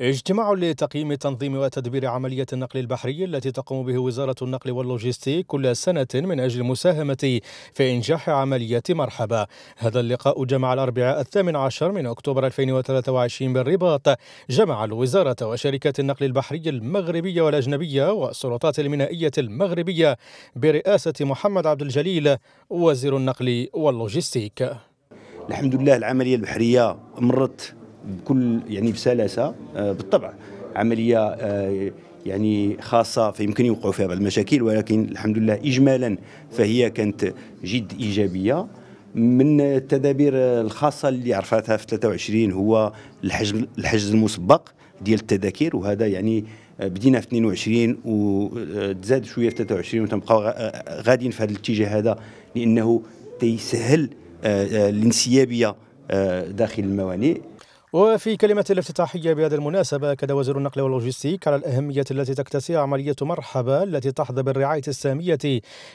اجتماع لتقييم تنظيم وتدبير عملية النقل البحري التي تقوم به وزارة النقل واللوجستيك كل سنة من أجل المساهمة في إنجاح عملية مرحبا هذا اللقاء جمع الأربعاء الثامن عشر من أكتوبر 2023 بالرباط جمع الوزارة وشركات النقل البحري المغربية والأجنبية والسلطات المينائية المغربية برئاسة محمد عبد الجليل وزير النقل واللوجستيك الحمد لله العملية البحرية مرت بكل يعني بسلاسه آه، بالطبع عمليه آه، يعني خاصه فيمكن يوقعوا فيها بعض المشاكل ولكن الحمد لله اجمالا فهي كانت جد ايجابيه من التدابير الخاصه اللي عرفتها في 23 هو الحجز الحجز المسبق ديال التذاكر وهذا يعني آه، بدينا في 22 وتزاد شويه في 23 وتنبقاو غاديين في هذا الاتجاه هذا لانه تيسهل الانسيابيه داخل الموانئ وفي كلمة الافتتاحية بهذه المناسبة أكد وزير النقل واللوجستيك على الأهمية التي تكتسيها عملية مرحبة التي تحظى بالرعاية السامية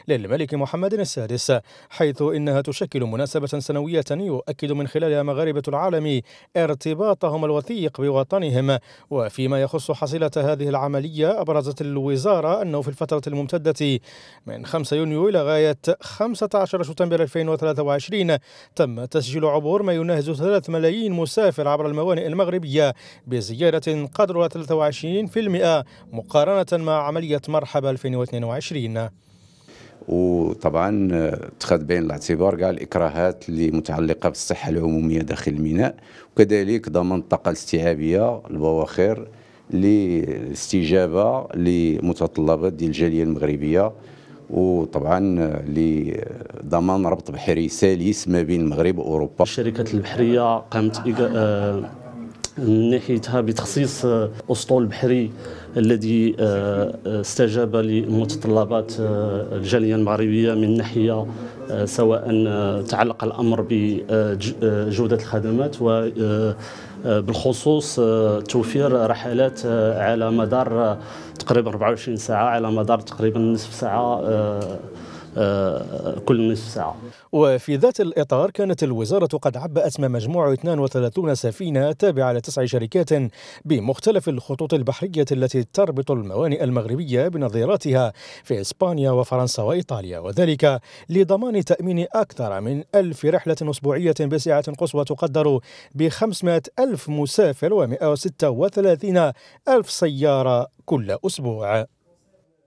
للملك محمد السادس حيث إنها تشكل مناسبة سنوية يؤكد من خلالها مغاربة العالم ارتباطهم الوثيق بوطنهم وفيما يخص حصيلة هذه العملية أبرزت الوزارة أنه في الفترة الممتدة من 5 يونيو إلى غاية 15 سبتمبر 2023 تم تسجيل عبور ما يناهز 3 ملايين مسافر عبر الموانئ المغربية بزيادة قدرها 23% مقارنة مع عملية مرحب 2022 وطبعا اتخذ بين الاعتبار كاع الاكراهات اللي متعلقه بالصحه العموميه داخل الميناء وكذلك ضمان الطاقه الاستيعابيه البواخر للاستجابه لمتطلبات ديال الجاليه المغربيه وطبعا لضمان ربط بحري سلس ما بين المغرب واوروبا الشركات البحريه قامت آه، من ناحيتها بتخصيص آه، اسطول بحري الذي آه، استجاب لمتطلبات الجاليه المغربيه من ناحيه سواء تعلق الامر بجوده الخدمات و بالخصوص توفير رحلات على مدار تقريبا 24 ساعه على مدار تقريبا نصف ساعه آه، آه، كل نصف ساعة وفي ذات الإطار كانت الوزارة قد عبأت ما مجموع 32 سفينة تابعة لتسع شركات بمختلف الخطوط البحرية التي تربط الموانئ المغربية بنظيراتها في إسبانيا وفرنسا وإيطاليا وذلك لضمان تأمين أكثر من ألف رحلة أسبوعية بسعة قصوى تقدر ب 500 ألف مسافر و 136 ألف سيارة كل أسبوع